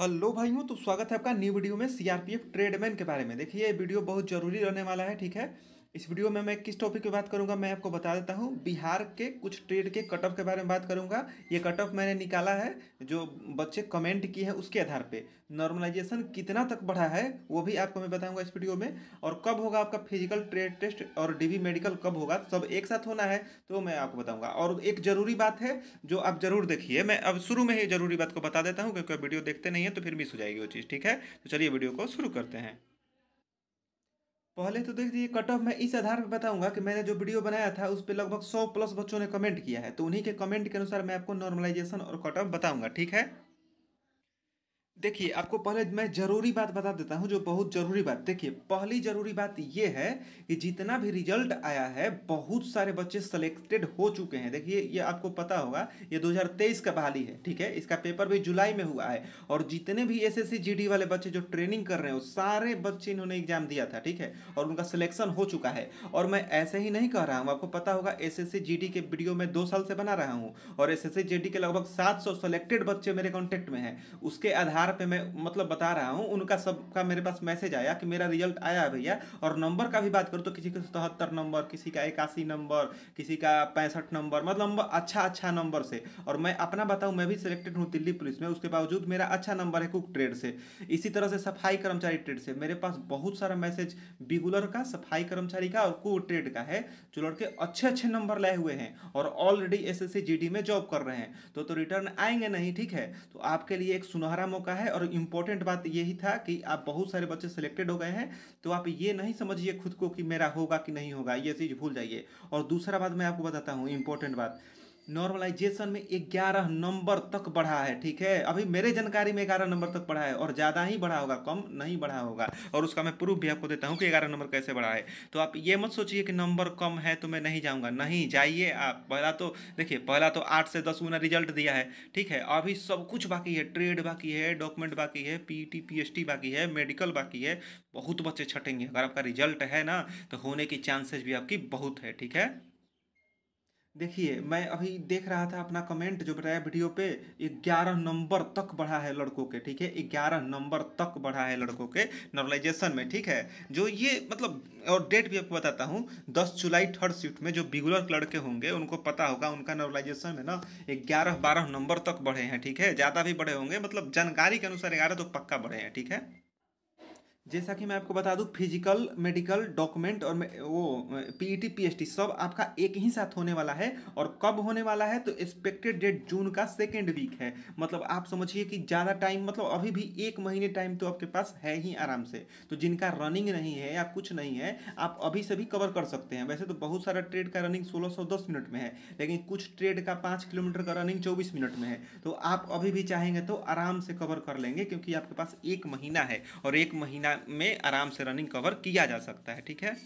hello भाइयों तो स्वागत है आपका न्यू वीडियो में सीआरपीएफ ट्रेडमैन के बारे में देखिए ये वीडियो बहुत जरूरी रहने वाला है ठीक है इस वीडियो में मैं किस टॉपिक की बात करूंगा मैं आपको बता देता हूं बिहार के कुछ ट्रेड के कट ऑफ के बारे में बात करूंगा ये कट ऑफ मैंने निकाला है जो बच्चे कमेंट किए हैं उसके आधार पे नॉर्मलाइजेशन कितना तक बढ़ा है वो भी आपको मैं बताऊंगा इस वीडियो में और कब होगा आपका फिजिकल ट्रेड टेस्ट और डीवी मेडिकल कब होगा सब एक साथ होना है तो मैं आपको बताऊँगा और एक ज़रूरी बात है जो आप ज़रूर देखिए मैं अब शुरू में ही ज़रूरी बात को बता देता हूँ क्योंकि वीडियो देखते नहीं है तो फिर मिस हो जाएगी वो चीज़ ठीक है तो चलिए वीडियो को शुरू करते हैं पहले तो देख लीजिए कट ऑफ मैं इस आधार पर बताऊंगा कि मैंने जो वीडियो बनाया था उस पर लगभग सौ प्लस बच्चों ने कमेंट किया है तो उन्हीं के कमेंट के अनुसार मैं आपको नॉर्मलाइजेशन और कट ऑफ बताऊंगा ठीक है देखिए आपको पहले मैं ज़रूरी बात बता देता हूँ जो बहुत ज़रूरी बात देखिए पहली ज़रूरी बात ये है कि जितना भी रिजल्ट आया है बहुत सारे बच्चे सेलेक्टेड हो चुके हैं देखिए ये आपको पता होगा ये 2023 का बहाली है ठीक है इसका पेपर भी जुलाई में हुआ है और जितने भी एस एस वाले बच्चे जो ट्रेनिंग कर रहे हो सारे बच्चे इन्होंने एग्जाम दिया था ठीक है और उनका सिलेक्शन हो चुका है और मैं ऐसे ही नहीं कह रहा हूँ आपको पता होगा एस एस के वीडियो में दो साल से बना रहा हूँ और एस एस के लगभग सात सौ सेलेक्टेड बच्चे मेरे कॉन्टेक्ट में है उसके आधार आधार पे मैं मतलब बता रहा हूँ उनका सबका मेरे पास मैसेज आया कि मेरा रिजल्ट आया है भैया और नंबर का भी बात करूँ तो किसी का सतहत्तर नंबर किसी का इक्यासी नंबर किसी का पैंसठ नंबर मतलब अच्छा अच्छा नंबर से और मैं अपना बताऊँ मैं भी सिलेक्टेड हूँ दिल्ली पुलिस में उसके बावजूद मेरा अच्छा नंबर है कुक ट्रेड से इसी तरह से सफाई कर्मचारी ट्रेड से मेरे पास बहुत सारा मैसेज बिगुलर का सफाई कर्मचारी का और कुक ट्रेड का है जो लड़के अच्छे अच्छे नंबर लाए हुए हैं और ऑलरेडी एस एस में जॉब कर रहे हैं तो, तो रिटर्न आएंगे नहीं ठीक है तो आपके लिए एक सुनहरा मौका है और इम्पोर्टेंट बात यही था कि आप बहुत सारे बच्चे सिलेक्टेड हो गए हैं तो आप ये नहीं समझिए खुद को कि मेरा होगा कि नहीं होगा ये चीज़ भूल जाइए और दूसरा बात मैं आपको बताता हूँ इम्पोर्टेंट बात नॉर्मलाइजेशन में ग्यारह नंबर तक बढ़ा है ठीक है अभी मेरे जानकारी में ग्यारह नंबर तक बढ़ा है और ज़्यादा ही बढ़ा होगा कम नहीं बढ़ा होगा और उसका मैं प्रूफ भी आपको देता हूँ कि ग्यारह नंबर कैसे बढ़ा है तो आप ये मत सोचिए कि नंबर कम है तो मैं नहीं जाऊँगा नहीं जाइए आप पहला तो देखिए पहला तो आठ से दस गुना रिजल्ट दिया है ठीक है अभी सब कुछ बाकी है ट्रेड बाकी है डॉक्यूमेंट बाकी है पी टी बाकी है मेडिकल बाकी है बहुत बच्चे छटेंगे अगर आपका रिजल्ट है ना तो होने की चांसेस भी आपकी बहुत है ठीक है देखिए मैं अभी देख रहा था अपना कमेंट जो बताया वीडियो पे ग्यारह नंबर तक बढ़ा है लड़कों के ठीक है ग्यारह नंबर तक बढ़ा है लड़कों के नॉर्मलाइजेशन में ठीक है जो ये मतलब और डेट भी आपको बताता हूँ दस जुलाई थर्ड शिफ्ट में जो बिगुलर लड़के होंगे उनको पता होगा उनका नॉर्मलाइजेशन में ना ग्यारह बारह नंबर तक बढ़े हैं ठीक है ज़्यादा भी बढ़े होंगे मतलब जानकारी के अनुसार ग्यारह तो पक्का बढ़े हैं ठीक है जैसा कि मैं आपको बता दूं फिजिकल मेडिकल डॉक्यूमेंट और वो पीईटी पीएचटी e सब आपका एक ही साथ होने वाला है और कब होने वाला है तो एक्सपेक्टेड डेट जून का सेकेंड वीक है मतलब आप समझिए कि ज़्यादा टाइम मतलब अभी भी एक महीने टाइम तो आपके पास है ही आराम से तो जिनका रनिंग नहीं है या कुछ नहीं है आप अभी से भी कवर कर सकते हैं वैसे तो बहुत सारा ट्रेड का रनिंग सोलह मिनट में है लेकिन कुछ ट्रेड का पाँच किलोमीटर का रनिंग चौबीस मिनट में है तो आप अभी भी चाहेंगे तो आराम से कवर कर लेंगे क्योंकि आपके पास एक महीना है और एक महीना में आराम से रनिंग कवर किया जा सकता है ठीक है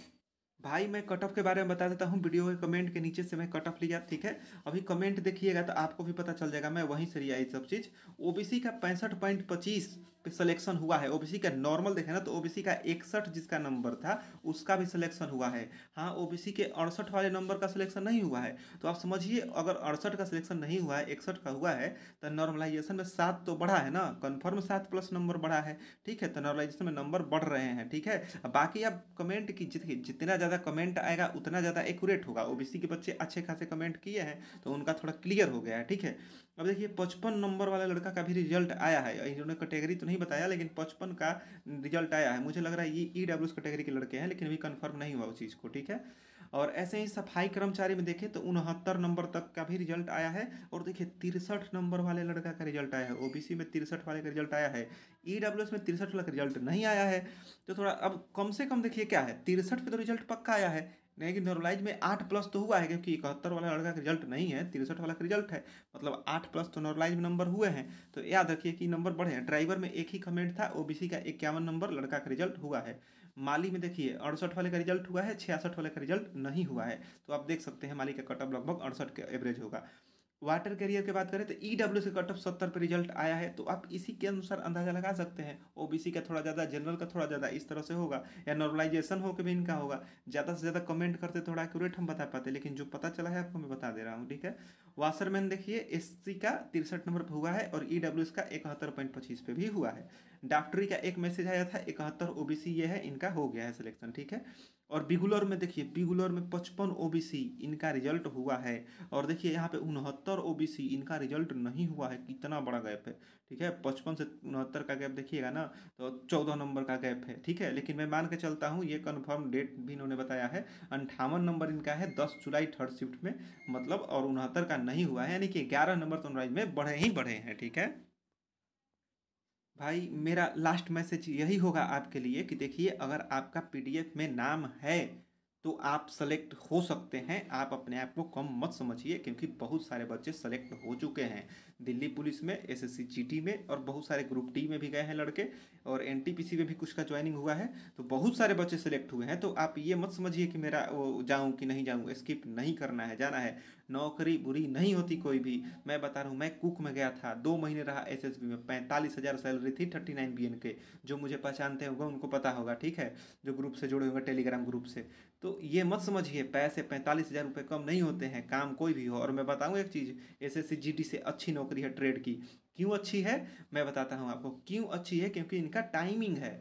भाई मैं कट ऑफ के बारे में बता देता हूँ वीडियो के कमेंट के नीचे से मैं कट ऑफ लिया ठीक है अभी कमेंट देखिएगा तो आपको भी पता चल जाएगा मैं वहीं से लिया ये सब चीज़ ओबीसी का पैंसठ पॉइंट पच्चीस सिलेक्शन हुआ है ओबीसी का नॉर्मल देखें ना तो ओबीसी का इकसठ जिसका नंबर था उसका भी सिलेक्शन हुआ है हाँ ओबीसी के अड़सठ वाले नंबर का सिलेक्शन नहीं हुआ है तो आप समझिए अगर अड़सठ का सिलेक्शन नहीं हुआ है इकसठ का हुआ है तो नॉर्मलाइजेशन में सात तो बढ़ा है ना कन्फर्म सात प्लस नंबर बढ़ा है ठीक है तो नॉर्मलाइजेशन में नंबर बढ़ रहे हैं ठीक है बाकी आप कमेंट की जितनी जितना ज़्यादा कमेंट आएगा उतना ज़्यादा एक्यूरेट होगा ओबीसी के बच्चे अच्छे खासे कमेंट किए हैं तो उनका थोड़ा क्लियर हो गया है ठीक है अब देखिए पचपन नंबर वाला लड़का का भी रिजल्ट आया है इन्होंने कैटेगरी तो नहीं बताया लेकिन पचपन का रिजल्ट आया है मुझे लग रहा है ये ई डब्ल्यू कैटेगरी के लड़के हैं लेकिन अभी कन्फर्म नहीं हुआ उस चीज़ को ठीक है और ऐसे ही सफाई कर्मचारी में देखें तो उनहत्तर नंबर तक का भी रिजल्ट आया है और देखिए तिरसठ नंबर वाले लड़का का रिजल्ट आया है ओबीसी में तिरसठ वाले का रिजल्ट आया है ई e में तिरसठ वाला रिजल्ट नहीं आया है तो थोड़ा अब कम से कम देखिए क्या है तिरसठ पे तो रिजल्ट पक्का आया है लेकिन नॉर्मलाइज में आठ प्लस तो हुआ है क्योंकि इकहत्तर वाला लड़का का रिजल्ट नहीं है तिरसठ वाला का रिजल्ट है मतलब आठ प्लस तो नॉर्मलाइज में नंबर हुए हैं तो याद रखिए कि नंबर बढ़े हैं ड्राइवर में एक ही कमेंट था ओबीसी का इक्यावन नंबर लड़का का रिजल्ट हुआ है माली में देखिए अड़सठ वाले का रिजल्ट हुआ है छियासठ वाले का रिजल्ट नहीं हुआ है तो आप देख सकते हैं माली का कटअप लगभग अड़सठ का एवरेज होगा वाटर कैरियर की बात करें तो E W C cut off सत्तर पर रिजल्ट आया है तो आप इसी के अनुसार अंदाजा लगा सकते हैं ओबीसी का थोड़ा ज़्यादा जनरल का थोड़ा ज़्यादा इस तरह से होगा या नॉर्मलाइजेशन होकर भी इनका होगा ज़्यादा से ज़्यादा कमेंट करते थोड़ा एक्यूरेट हम बता पाते लेकिन जो पता चला है आपको मैं बता दे रहा हूँ ठीक है वाशरमैन देखिए एस का तिरसठ नंबर पर हुआ है और ई e का इकहत्तर पॉइंट पच्चीस पे भी हुआ है डॉक्टरी का एक मैसेज आया था इकहत्तर ओ ये है इनका हो गया है सिलेक्शन ठीक है और बिगुलर में देखिए बिगुलर में पचपन ओ इनका रिजल्ट हुआ है और देखिए यहाँ पे उनहत्तर ओ इनका रिजल्ट नहीं हुआ है कितना बड़ा गैप है ठीक है पचपन से उनहत्तर का गैप देखिएगा ना तो चौदह नंबर का गैप है ठीक है लेकिन मैं मान के चलता हूँ ये कन्फर्म डेट भी इन्होंने बताया है अंठावन नंबर इनका है दस जुलाई थर्ड शिफ्ट में मतलब और उनहत्तर का नहीं हुआ है यानी कि ग्यारह नंबर तो में बढ़े ही बढ़े हैं ठीक है भाई मेरा लास्ट मैसेज यही होगा आपके लिए कि देखिए अगर आपका पीडीएफ में नाम है तो आप सेलेक्ट हो सकते हैं आप अपने आप को कम मत समझिए क्योंकि बहुत सारे बच्चे सेलेक्ट हो चुके हैं दिल्ली पुलिस में एसएससी जीटी में और बहुत सारे ग्रुप डी में भी गए हैं लड़के और एनटीपीसी में भी कुछ का ज्वाइनिंग हुआ है तो बहुत सारे बच्चे सेलेक्ट हुए हैं तो आप ये मत समझिए कि मेरा वो जाऊँ कि नहीं जाऊँ स्किप नहीं करना है जाना है नौकरी बुरी नहीं होती कोई भी मैं बता रहा हूँ मैं कुक में गया था दो महीने रहा एस में पैंतालीस हज़ार सैलरी थी थर्टी नाइन बी के जो मुझे पहचानते होंगे उनको पता होगा ठीक है जो ग्रुप से जुड़े होंगे टेलीग्राम ग्रुप से तो ये मत समझिए पैसे पैंतालीस हज़ार रुपये कम नहीं होते हैं काम कोई भी हो और मैं बताऊँ एक चीज़ एस एस से अच्छी नौकरी नौकरी है ट्रेड की क्यों अच्छी है मैं बताता हूँ आपको क्यों अच्छी है क्योंकि इनका टाइमिंग है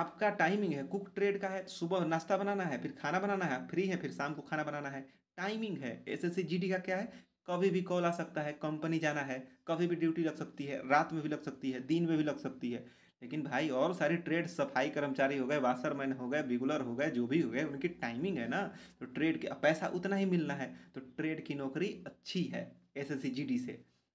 आपका टाइमिंग है कुक ट्रेड का है सुबह नाश्ता बनाना है फिर खाना बनाना है फ्री है फिर शाम को खाना बनाना है टाइमिंग है एस एस का क्या है कभी भी कॉल आ सकता है कंपनी जाना है कभी भी ड्यूटी लग सकती है रात में भी लग सकती है दिन में भी लग सकती है लेकिन भाई और सारे ट्रेड सफाई कर्मचारी हो गए वाशरमैन हो गए बिगुलर हो गए जो भी हो गए उनकी टाइमिंग है ना तो ट्रेड के पैसा उतना ही मिलना है तो ट्रेड की नौकरी अच्छी है एस से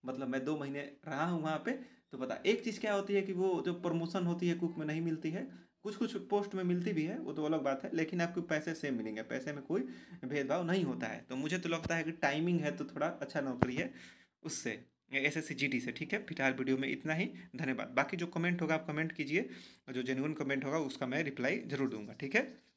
मतलब मैं दो महीने रहा हूँ वहाँ पे तो पता एक चीज़ क्या होती है कि वो जो प्रमोशन होती है कुक में नहीं मिलती है कुछ कुछ पोस्ट में मिलती भी है वो तो अलग बात है लेकिन आपको पैसे सेम मिलेंगे पैसे में कोई भेदभाव नहीं होता है तो मुझे तो लगता है कि टाइमिंग है तो थोड़ा अच्छा नौकरी है उससे एस एस से ठीक है फिलहाल वीडियो में इतना ही धन्यवाद बाकी जो कमेंट होगा आप कमेंट कीजिए जो जेन्यून कमेंट होगा उसका मैं रिप्लाई जरूर दूंगा ठीक है